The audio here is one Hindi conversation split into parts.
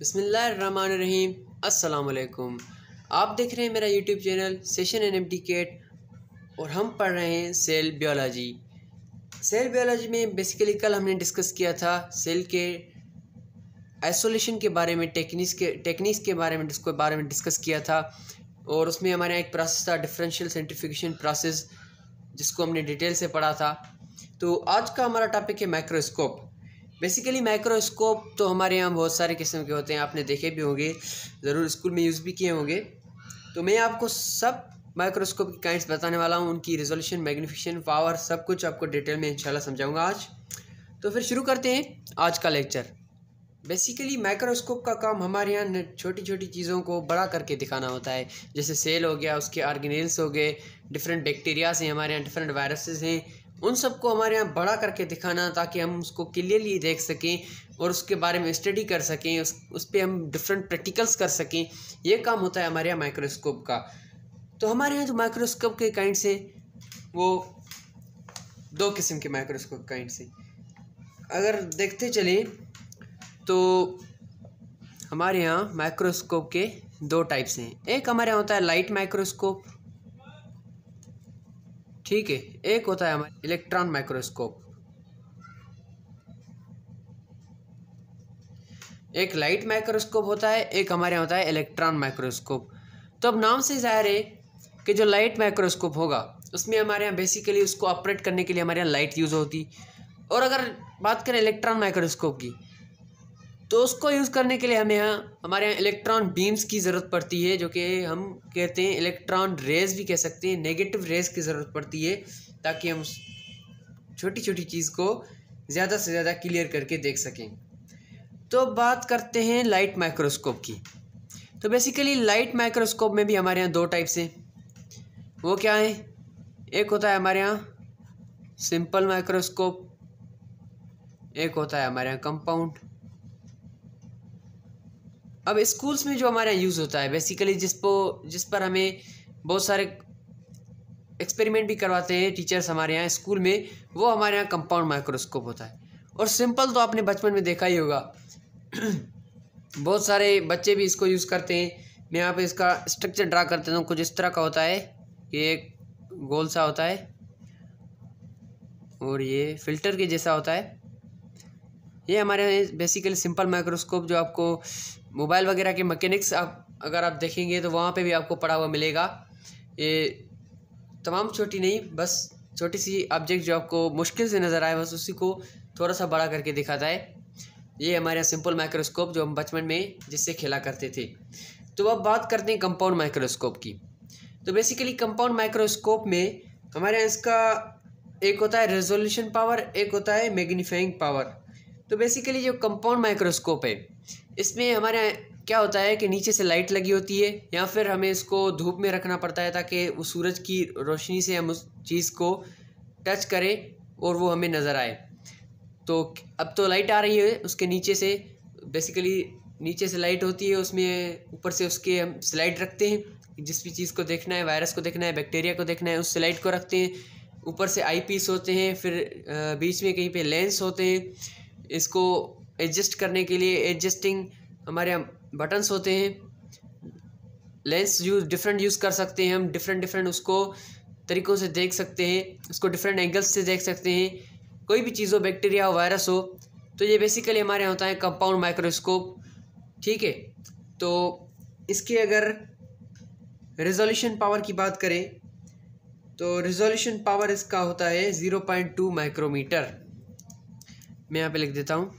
बसमीम् अल्लाम आप देख रहे हैं मेरा YouTube channel session N M केट और हम पढ़ रहे हैं सेल बायोलॉजी सेल बायोलॉजी में बेसिकली कल हमने डिस्कस किया था सेल के आइसोलेशन के बारे में टेक्निक्स के टेक्निक्स के बारे में इसके बारे में डिस्कस किया था और उसमें हमारे यहाँ एक प्रोसेस था डिफरेंशियल सेंट्रीफिकेशन प्रोसेस जिसको हमने डिटेल से पढ़ा था तो आज का हमारा टॉपिक है माइक्रोस्कोप बेसिकली माइक्रोस्कोप तो हमारे यहाँ बहुत सारे किस्म के होते हैं आपने देखे भी होंगे ज़रूर स्कूल में यूज़ भी किए होंगे तो मैं आपको सब माइक्रोस्कोप की काइंड्स बताने वाला हूँ उनकी रिजोल्यूशन मैग्नीफिकेशन पावर सब कुछ आपको डिटेल में इंशाल्लाह समझाऊंगा आज तो फिर शुरू करते हैं आज का लेक्चर बेसिकली माइक्रोस्कोप का काम हमारे यहाँ छोटी छोटी चीज़ों को बड़ा करके दिखाना होता है जैसे सेल हो गया उसके आर्गेनेल्स हो गए डिफरेंट बैक्टीरियाज हैं हमारे यहाँ डिफरेंट वायरसेस हैं उन सबको हमारे यहाँ बड़ा करके दिखाना ताकि हम उसको क्लियरली देख सकें और उसके बारे में स्टडी कर सकें उस उस पर हम डिफरेंट प्रैक्टिकल्स कर सकें ये काम होता है हमारे यहाँ माइक्रोस्कोप का तो हमारे यहाँ जो माइक्रोस्कोप के काइंड से वो दो किस्म के माइक्रोस्कोप काइंड से अगर देखते चले तो हमारे यहाँ माइक्रोस्कोप के दो टाइप्स हैं एक हमारे यहाँ होता है लाइट माइक्रोस्कोप ठीक है एक होता है हमारा इलेक्ट्रॉन माइक्रोस्कोप एक लाइट माइक्रोस्कोप होता है एक हमारे यहाँ होता है इलेक्ट्रॉन माइक्रोस्कोप तो अब नाम से ज़ाहिर है कि जो लाइट माइक्रोस्कोप होगा उसमें हमारे यहाँ बेसिकली उसको ऑपरेट करने के लिए हमारे यहाँ लाइट यूज़ होती और अगर बात करें इलेक्ट्रॉन माइक्रोस्कोप की तो उसको यूज़ करने के लिए हमें यहाँ हमारे यहाँ इलेक्ट्रॉन बीम्स की ज़रूरत पड़ती है जो कि हम कहते हैं इलेक्ट्रॉन रेज भी कह सकते हैं नेगेटिव रेज की ज़रूरत पड़ती है ताकि हम छोटी छोटी चीज़ को ज़्यादा से ज़्यादा क्लियर करके देख सकें तो बात करते हैं लाइट माइक्रोस्कोप की तो बेसिकली लाइट माइक्रोस्कोप में भी हमारे यहाँ दो टाइप्स हैं वो क्या है एक होता है हमारे यहाँ सिंपल माइक्रोस्कोप एक होता है हमारे यहाँ कंपाउंड अब स्कूल्स में जो हमारे यूज़ होता है बेसिकली जिसको जिस पर हमें बहुत सारे एक्सपेरिमेंट भी करवाते हैं टीचर्स हमारे यहाँ स्कूल में वो हमारे यहाँ कंपाउंड माइक्रोस्कोप होता है और सिंपल तो आपने बचपन में देखा ही होगा बहुत सारे बच्चे भी इसको यूज़ करते हैं मैं यहाँ पे इसका स्ट्रक्चर ड्रा करते हूँ कुछ इस तरह का होता है ये एक गोल सा होता है और ये फ़िल्टर के जैसा होता है ये हमारे बेसिकली सिंपल माइक्रोस्कोप जो आपको मोबाइल वगैरह के मकैनिक्स आप अगर आप देखेंगे तो वहाँ पे भी आपको पड़ा हुआ मिलेगा ये तमाम छोटी नहीं बस छोटी सी ऑब्जेक्ट जो आपको मुश्किल से नज़र आए बस उसी को थोड़ा सा बड़ा करके दिखाता है ये हमारे यहाँ सिंपल माइक्रोस्कोप जो हम बचपन में जिससे खेला करते थे तो अब बात करते हैं कंपाउंड माइक्रोस्कोप की तो बेसिकली कंपाउंड माइक्रोस्कोप में हमारे यहाँ इसका एक होता है रेजोल्यूशन पावर एक होता है मैग्नीफाइंग पावर तो बेसिकली जो कंपाउंड माइक्रोस्कोप है इसमें हमारे क्या होता है कि नीचे से लाइट लगी होती है या फिर हमें इसको धूप में रखना पड़ता है ताकि वो सूरज की रोशनी से हम उस चीज़ को टच करें और वो हमें नज़र आए तो अब तो लाइट आ रही है उसके नीचे से बेसिकली नीचे से लाइट होती है उसमें ऊपर से उसके हम स्लाइड रखते हैं जिस भी चीज़ को देखना है वायरस को देखना है बैक्टीरिया को देखना है उस स्लाइड को रखते हैं ऊपर से आई पीस होते हैं फिर बीच में कहीं पे लेंस होते हैं इसको एडजस्ट करने के लिए एडजस्टिंग हमारे यहाँ बटन्स होते हैं लेंस यूज डिफरेंट यूज़ कर सकते हैं हम डिफरेंट डिफरेंट उसको तरीक़ों से देख सकते हैं उसको डिफरेंट एंगल्स से देख सकते हैं कोई भी चीज़ हो बैक्टीरिया हो वायरस हो तो ये बेसिकली हमारे यहाँ होता है कंपाउंड माइक्रोस्कोप ठीक है तो इसके अगर रिजोल्यूशन पावर की बात करें तो रेजोल्यूशन पावर इसका होता है ज़ीरो पॉइंट टू माइक्रोमीटर मैं यहाँ पे लिख देता हूँ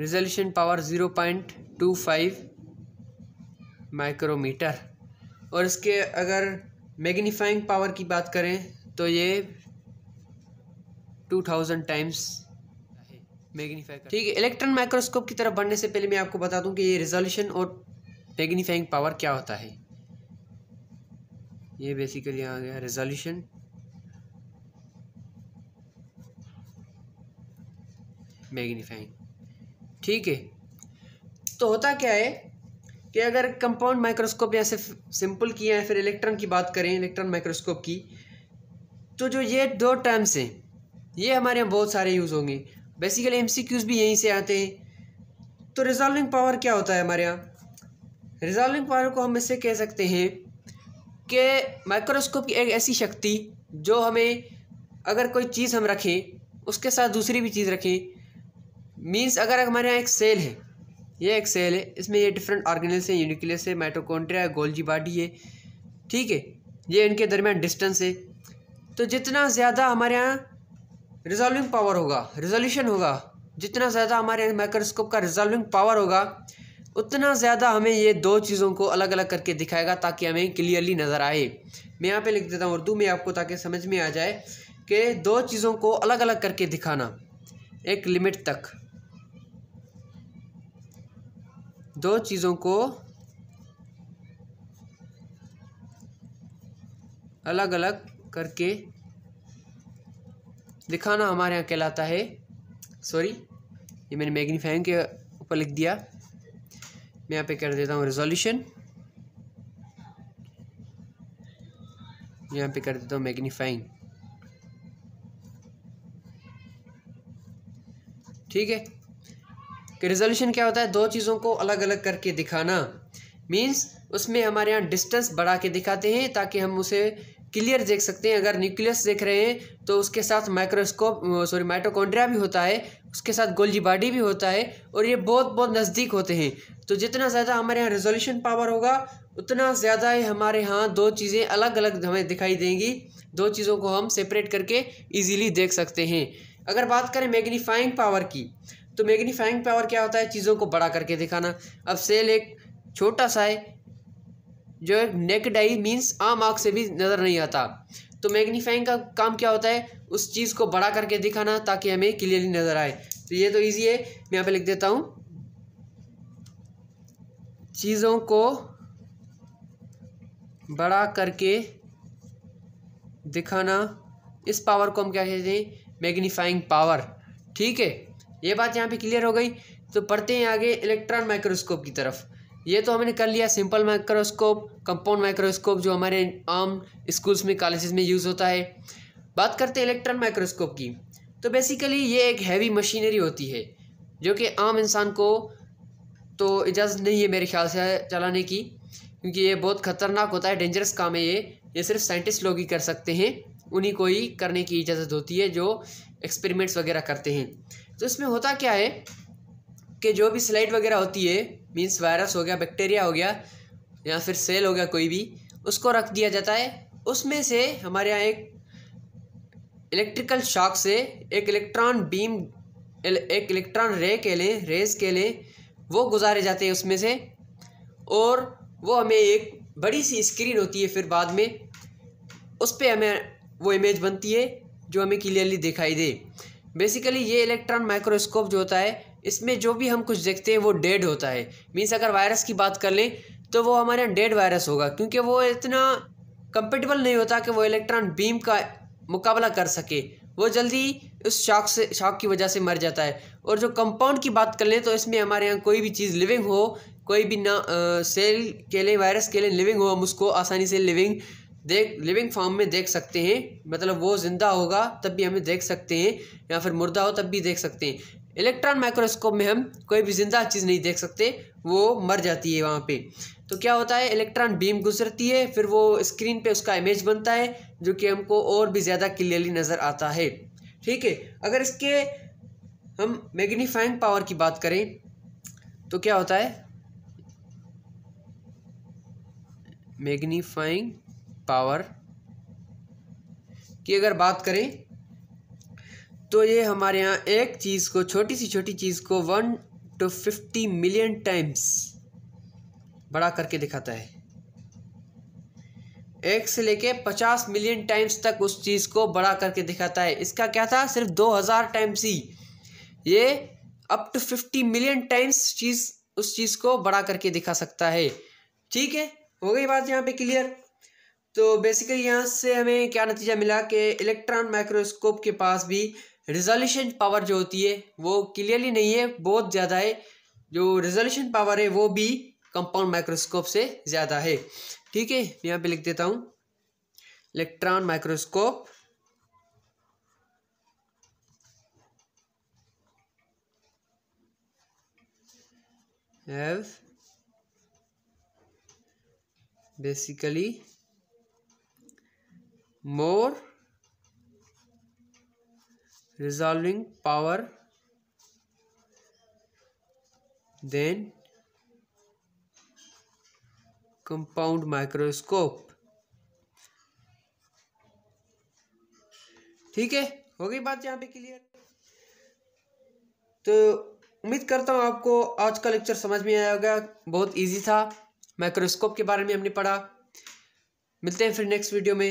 resolution power zero point two five micrometre और इसके अगर मैग्नीफाइंग पावर की बात करें तो ये टू थाउजेंड टाइम्स मैग्नीफाई ठीक है इलेक्ट्रॉन माइक्रोस्कोप की तरफ बढ़ने से पहले मैं आपको बता दूं कि ये रिजोल्यूशन और मैग्नीफाइंग पावर क्या होता है ये बेसिकली आ गया रिजोल्यूशन मैग्नीफाइंग ठीक है तो होता क्या है कि अगर कंपाउंड माइक्रोस्कोप या सिर्फ सिंपल किया है फिर इलेक्ट्रॉन की बात करें इलेक्ट्रॉन माइक्रोस्कोप की तो जो ये दो टर्म्स हैं ये हमारे यहाँ बहुत सारे यूज़ होंगे बेसिकली एम भी यहीं से आते हैं तो रिजॉल्विंग पावर क्या होता है हमारे यहाँ रिजॉल्विंग पावर को हम इससे कह सकते हैं कि माइक्रोस्कोप की एक ऐसी शक्ति जो हमें अगर कोई चीज़ हम रखें उसके साथ दूसरी भी चीज़ रखें मीन्स अगर हमारे यहाँ एक सेल है ये एक सेल है इसमें ये डिफरेंट ऑर्गेनल्स हैं यूनिक्लियस है माइटोकॉन्ट्रिया है गोल्जी बॉडी है ठीक है ये इनके दरमियान डिस्टेंस है तो जितना ज़्यादा हमारे यहाँ रिजॉल्विंग पावर होगा रिजोल्यूशन होगा जितना ज़्यादा हमारे माइक्रोस्कोप का रिजॉल्विंग पावर होगा उतना ज़्यादा हमें ये दो चीज़ों को अलग अलग करके दिखाएगा ताकि हमें क्लियरली नज़र आए मैं यहाँ पे लिख देता हूँ उर्दू में आपको ताकि समझ में आ जाए कि दो चीज़ों को अलग अलग करके दिखाना एक लिमिट तक दो चीज़ों को अलग अलग करके दिखाना हमारे यहाँ कहलाता है सॉरी ये मैंने मैग्नीफाइंग के ऊपर लिख दिया मैं यहाँ पे कर देता हूँ रेजोल्यूशन यहाँ पे कर देता हूँ मैग्नीफाइंग ठीक है कि रेजोल्यूशन क्या होता है दो चीज़ों को अलग अलग करके दिखाना मीन्स उसमें हमारे यहाँ डिस्टेंस बढ़ा के दिखाते हैं ताकि हम उसे क्लियर देख सकते हैं अगर न्यूक्लियस देख रहे हैं तो उसके साथ माइक्रोस्कोप सॉरी माइटोकॉन्ड्रिया भी होता है उसके साथ गोल्जी बॉडी भी होता है और ये बहुत बहुत नज़दीक होते हैं तो जितना ज़्यादा हमारे यहाँ रेजोल्यूशन पावर होगा उतना ज़्यादा ही हमारे यहाँ दो चीज़ें अलग अलग हमें दिखाई देंगी दो चीज़ों को हम सेपरेट करके ईजीली देख सकते हैं अगर बात करें मैग्नीफाइंग पावर की तो मैग्नीफाइंग पावर क्या होता है चीज़ों को बड़ा करके दिखाना अब सेल एक छोटा सा है जो नेक डाई मीन्स आम आँख से भी नज़र नहीं आता तो मैग्नीफाइंग का काम क्या होता है उस चीज़ को बड़ा करके दिखाना ताकि हमें क्लियरली नज़र आए तो ये तो ईजी है मैं यहाँ पर लिख देता हूँ चीज़ों को बड़ा करके दिखाना इस पावर को हम क्या कहते हैं मैग्नीफाइंग पावर ठीक है ये बात यहाँ पे क्लियर हो गई तो पढ़ते हैं आगे इलेक्ट्रॉन माइक्रोस्कोप की तरफ ये तो हमने कर लिया सिंपल माइक्रोस्कोप कंपाउंड माइक्रोस्कोप जो हमारे आम स्कूल्स में कॉलेज में यूज़ होता है बात करते हैं इलेक्ट्रॉन माइक्रोस्कोप की तो बेसिकली ये एक हैवी मशीनरी होती है जो कि आम इंसान को तो इजाज़त नहीं है मेरे ख्याल से चलाने की क्योंकि ये बहुत ख़तरनाक होता है डेंजरस काम है ये ये सिर्फ साइंटिस्ट लोग ही कर सकते हैं उन्हीं को ही करने की इजाज़त होती है जो एक्सपेरिमेंट्स वगैरह करते हैं तो इसमें होता क्या है कि जो भी स्लाइड वगैरह होती है मीन्स वायरस हो गया बैक्टीरिया हो गया या फिर सेल हो गया कोई भी उसको रख दिया जाता है उसमें से हमारे यहाँ एक इलेक्ट्रिकल शॉक से एक इलेक्ट्रॉन बीम एक इलेक्ट्रॉन रे के लें रेज के लें वो गुजारे जाते हैं उसमें से और वो हमें एक बड़ी सी स्क्रीन होती है फिर बाद में उस पर हमें वो इमेज बनती है जो हमें क्लियरली दिखाई दे बेसिकली ये इलेक्ट्रॉन माइक्रोस्कोप जो होता है इसमें जो भी हम कुछ देखते हैं वो डेड होता है मीन्स अगर वायरस की बात कर लें तो वो हमारे यहाँ डेड वायरस होगा क्योंकि वो इतना कंपेटेबल नहीं होता कि वो इलेक्ट्रॉन बीम का मुकाबला कर सके वो जल्दी उस शॉक से शॉक की वजह से मर जाता है और जो कंपाउंड की बात कर लें तो इसमें हमारे यहाँ कोई भी चीज़ लिविंग हो कोई भी ना आ, सेल के लिए वायरस के लिए लिविंग हो हम उसको आसानी से लिविंग देख लिविंग फॉर्म में देख सकते हैं मतलब वो ज़िंदा होगा तब भी हमें देख सकते हैं या फिर मुर्दा हो तब भी देख सकते हैं इलेक्ट्रॉन माइक्रोस्कोप में हम कोई भी ज़िंदा चीज़ नहीं देख सकते वो मर जाती है वहाँ पे तो क्या होता है इलेक्ट्रॉन बीम गुजरती है फिर वो स्क्रीन पे उसका इमेज बनता है जो कि हमको और भी ज़्यादा क्लियरली नज़र आता है ठीक है अगर इसके हम मैग्नीफाइंग पावर की बात करें तो क्या होता है मैग्नीफाइंग पावर की अगर बात करें तो ये हमारे यहाँ एक चीज़ को छोटी सी छोटी चीज़ को one to fifty million times बड़ा करके दिखाता है एक से लेके पचास मिलियन टाइम्स तक उस चीज़ को बड़ा करके दिखाता है इसका क्या था सिर्फ दो हज़ार टाइम्स ही ये up to fifty million times चीज़ उस चीज़ को बड़ा करके दिखा सकता है ठीक है हो गई बात यहाँ पे क्लियर तो बेसिकली यहाँ से हमें क्या नतीजा मिला कि इलेक्ट्रॉन माइक्रोस्कोप के पास भी रिजोल्यूशन पावर जो होती है वो क्लियरली नहीं है बहुत ज़्यादा है जो रिजोल्यूशन पावर है वो भी कंपाउंड माइक्रोस्कोप से ज़्यादा है ठीक है यहाँ पे लिख देता हूँ electron microscope basically more resolving power than compound microscope ठीक है हो गई बात यहां पे क्लियर तो उम्मीद करता हूं आपको आज का लेक्चर समझ में आया होगा बहुत इजी था माइक्रोस्कोप के बारे में हमने पढ़ा मिलते हैं फिर नेक्स्ट वीडियो में